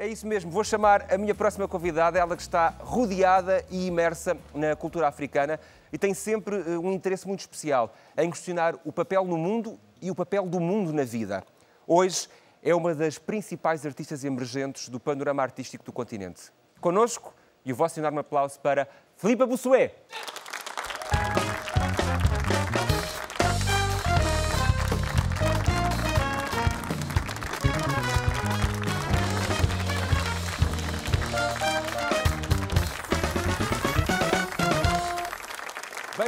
É isso mesmo, vou chamar a minha próxima convidada, ela que está rodeada e imersa na cultura africana e tem sempre eh, um interesse muito especial em questionar o papel no mundo e o papel do mundo na vida. Hoje é uma das principais artistas emergentes do panorama artístico do continente. Conosco, e o vosso enorme aplauso para Filipa Bussuet.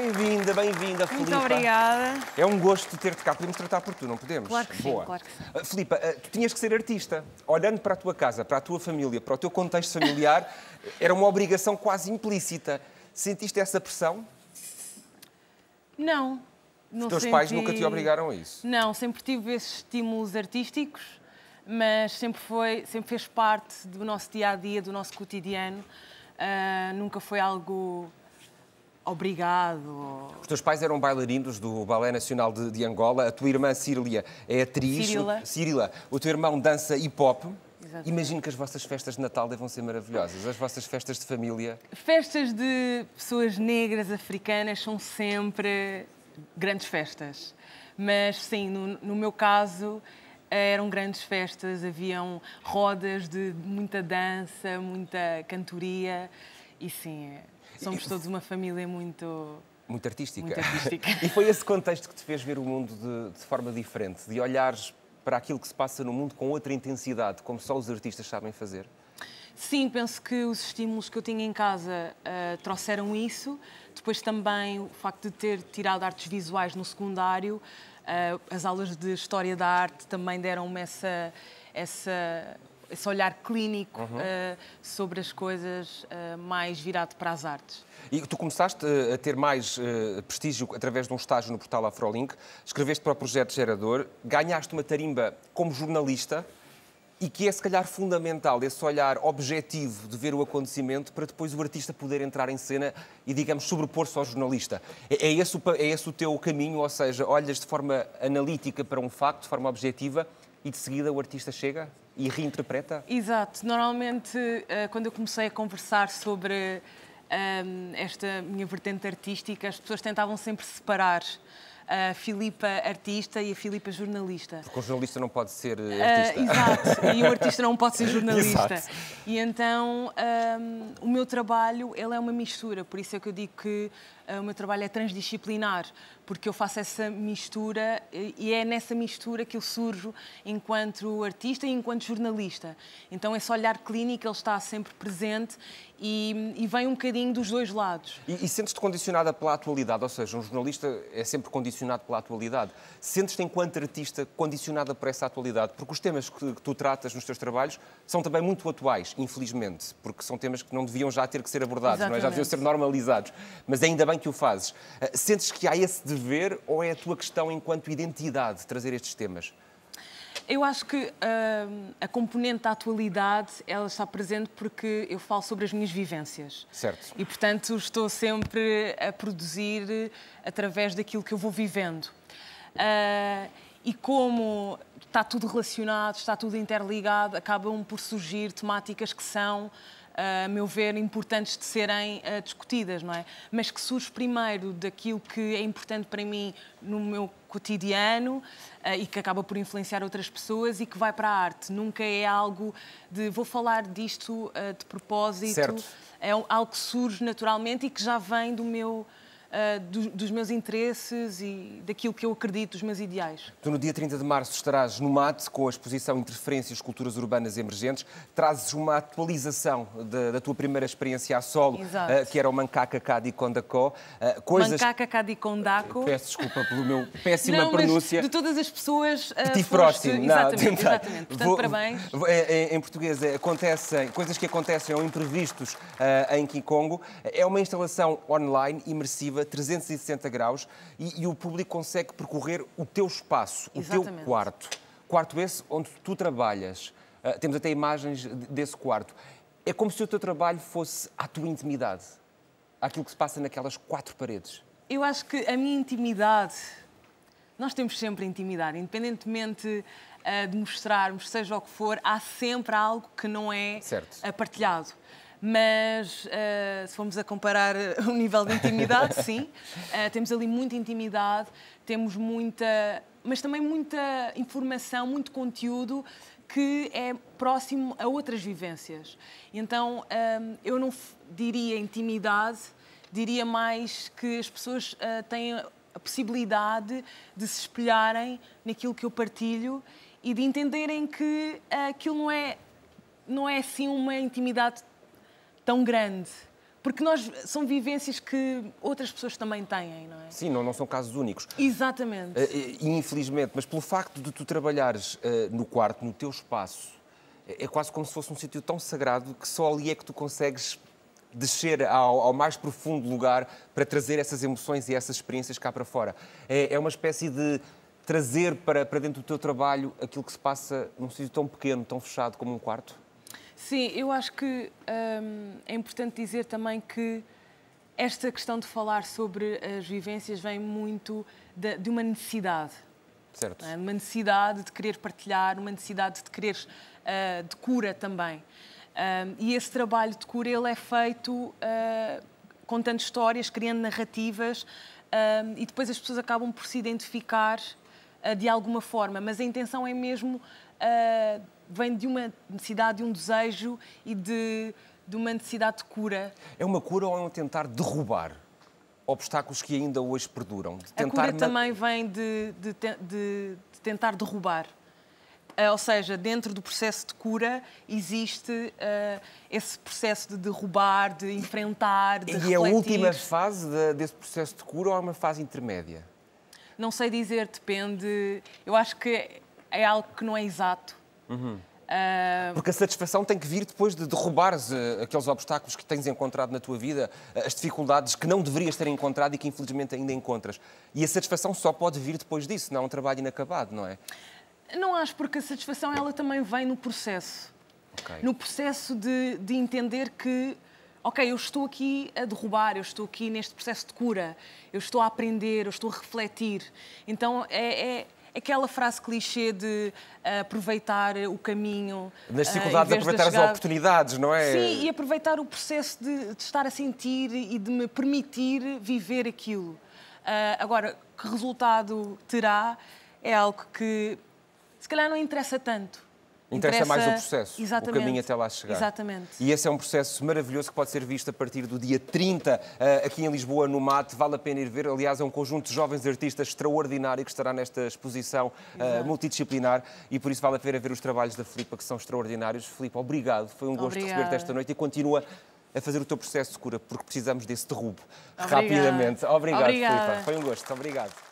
Bem-vinda, bem-vinda, Filipe. Muito obrigada. É um gosto ter-te cá. Podemos tratar por tu, não podemos? Claro que Boa. sim, claro Uh, uh, tu tinhas que ser artista. Olhando para a tua casa, para a tua família, para o teu contexto familiar, era uma obrigação quase implícita. Sentiste essa pressão? Não. não Os teus senti... pais nunca te obrigaram a isso? Não, sempre tive esses estímulos artísticos, mas sempre, foi, sempre fez parte do nosso dia-a-dia, -dia, do nosso cotidiano. Uh, nunca foi algo obrigado. Os teus pais eram bailarinos do Balé Nacional de, de Angola, a tua irmã Círilia é atriz. Cirila. O, Cirila, o teu irmão dança hip hop. Exatamente. Imagino que as vossas festas de Natal devam ser maravilhosas, as vossas festas de família. Festas de pessoas negras, africanas, são sempre grandes festas. Mas sim, no, no meu caso, eram grandes festas, haviam rodas de muita dança, muita cantoria. E sim, é. somos é todos uma família muito. Muito artística. Muito artística. e foi esse contexto que te fez ver o mundo de, de forma diferente, de olhares para aquilo que se passa no mundo com outra intensidade, como só os artistas sabem fazer? Sim, penso que os estímulos que eu tinha em casa uh, trouxeram isso. Depois também o facto de ter tirado artes visuais no secundário, uh, as aulas de História da Arte também deram-me essa, essa esse olhar clínico uhum. uh, sobre as coisas uh, mais virado para as artes. E tu começaste eh, a ter mais prestígio através de um estágio no portal Afrolink, escreveste para o projeto Gerador, ganhaste uma tarimba como jornalista e que é se calhar fundamental esse olhar objetivo de ver o acontecimento para depois o artista poder entrar em cena e, digamos, sobrepor-se ao jornalista. É, é, esse o, é esse o teu caminho, ou seja, olhas de forma analítica para um facto, de forma objetiva e de seguida o artista chega? e reinterpreta? Exato. Normalmente, eh, quando eu comecei a conversar sobre ehm, esta minha vertente artística, as pessoas tentavam sempre separar a Filipa artista e a Filipa jornalista. Porque o jornalista não pode ser ah, artista. Uh, exato, e o artista não pode ser jornalista. Exato. E então um, o meu trabalho ele é uma mistura, por isso é que eu digo que ah, o meu trabalho é transdisciplinar, porque eu faço essa mistura e é nessa mistura que eu surjo enquanto artista e enquanto jornalista. Então esse olhar clínico ele está sempre presente e, e, vem um bocadinho dos dois lados. E, e sentes-te condicionada pela atualidade, ou seja, um jornalista é sempre condicionado pela atualidade. Sentes-te, enquanto artista, condicionada por essa atualidade? Porque os temas que, que, tu tratas nos teus trabalhos são também muito atuais, infelizmente, porque são temas que não deviam já ter que ser abordados, é? já deviam ser normalizados. Mas ainda bem que o fazes. Ah, sentes que há esse dever ou é a tua questão enquanto identidade trazer estes temas? Eu acho que uh, a componente da atualidade ela está presente porque eu falo sobre as minhas vivências. Certo. E, portanto, estou sempre a produzir eh, através daquilo que eu vou vivendo. Uh, e como está tudo relacionado, está tudo interligado, acabam por surgir temáticas que são a meu ver, importantes de serem eh, discutidas, não é? Mas que surge primeiro daquilo que é importante para mim no meu cotidiano eh, e que acaba por influenciar outras pessoas e que vai para a arte. Nunca é algo de vou falar disto eh, de propósito. Certo. É algo que surge naturalmente e que já vem do meu uh, eh, dos, dos meus interesses e daquilo que eu acredito, dos meus ideais. Tu, no dia 30 de março, estarás no MAT com a exposição Interferências Culturas Urbanas Emergentes. Trazes uma atualização da, da tua primeira experiência a solo, uh, que era o Mancaca Cadi Condacó. Uh, eh, coisas... Mancaca Cadi Condaco. Peço desculpa pelo meu péssima Não, pronúncia. de todas as pessoas. Uh, Petit foste... exatamente, exatamente. Portanto, Vou... parabéns. Em, é, é, em português, é, acontecem coisas que acontecem ou imprevistos uh, em Kikongo. É uma instalação online imersiva perspectiva 360 graus e, e o público consegue percorrer o teu espaço, Exatamente. o teu quarto. Quarto esse onde tu trabalhas. Uh, temos até imagens desse quarto. É como se o teu trabalho fosse à tua intimidade, aquilo que se passa naquelas quatro paredes. Eu acho que a minha intimidade, nós temos sempre intimidade, independentemente uh, de mostrarmos, seja o que for, há sempre algo que não é certo. Ah, partilhado mas uh, se formos a comparar eh, o nível de intimidade, sim, uh, temos ali muita intimidade, temos muita, mas também muita informação, muito conteúdo que é próximo a outras vivências. Então, ehm, eu não diria intimidade, diria mais que as pessoas uh, têm a possibilidade de se espelharem naquilo que eu partilho e de entenderem que aquilo não é não é assim uma intimidade tão grande. Porque nós são vivências que outras pessoas também têm, não é? Sim, não, não são casos únicos. Exatamente. Uh, infelizmente, mas pelo facto de tu trabalhares uh, no quarto, no teu espaço, é, é quase como se fosse um sítio tão sagrado que só ali é que tu consegues descer ao, ao, mais profundo lugar para trazer essas emoções e essas experiências cá para fora. É, é uma espécie de trazer para, para dentro do teu trabalho aquilo que se passa num sítio tão pequeno, tão fechado como um quarto? Sim, eu acho que hum, é importante dizer também que esta questão de falar sobre as vivências vem muito de, de uma necessidade. Certo. É? Uma necessidade de querer partilhar, uma necessidade de querer uh, de cura também. Um, e esse trabalho de cura ele é feito uh, contando histórias, criando narrativas um, e depois as pessoas acabam por se identificar uh, de alguma forma. Mas a intenção é mesmo uh, vem de uma necessidade, de um desejo e de, de uma necessidade de cura. É uma cura ou é um tentar derrubar? obstáculos que ainda hoje perduram. De tentar a cura também vem de, de, de, de tentar derrubar. Eh, ou seja, dentro do processo de cura existe uh, esse processo de derrubar, de enfrentar, de E refletir. a última fase desse processo de cura ou é uma fase intermédia? Não sei dizer, depende. Eu acho que é, é algo que não é exato. Uhum. Uh... Porque a satisfação tem que vir depois de derrubares eh, aqueles obstáculos que tens encontrado na tua vida, eh, as dificuldades que não deverias ter encontrado e que infelizmente ainda encontras. E a satisfação só pode vir depois disso, não é um trabalho inacabado, não é? Não acho, porque a satisfação ela também vem no processo. Okay. No processo de, de entender que ok, eu estou aqui a derrubar, eu estou aqui neste processo de cura, eu estou a aprender, eu estou a refletir. Então é, é, aquela frase clichê de eh, aproveitar o caminho. Nas eh, dificuldades, aproveitar as oportunidades, não é? Sim, e aproveitar o processo de, de estar a sentir e de me permitir viver aquilo. Uh, agora, que resultado terá é algo que se calhar não interessa tanto. Interessa, mais o processo, o caminho até lá chegar. Exatamente. E esse é um processo maravilhoso que pode ser visto a partir do dia 30 eh, aqui em Lisboa, no Mate. Vale a pena ir ver. Aliás, é um conjunto de jovens artistas extraordinário que estará nesta exposição eh, Exato. multidisciplinar e por isso vale a pena ver os trabalhos da Filipa, que são extraordinários. Filipa, obrigado. Foi um gosto receber-te esta noite e continua a fazer o teu processo de cura, porque precisamos desse derrubo rapidamente. Obrigado, Obrigada. Filipa. Foi um gosto. Obrigado.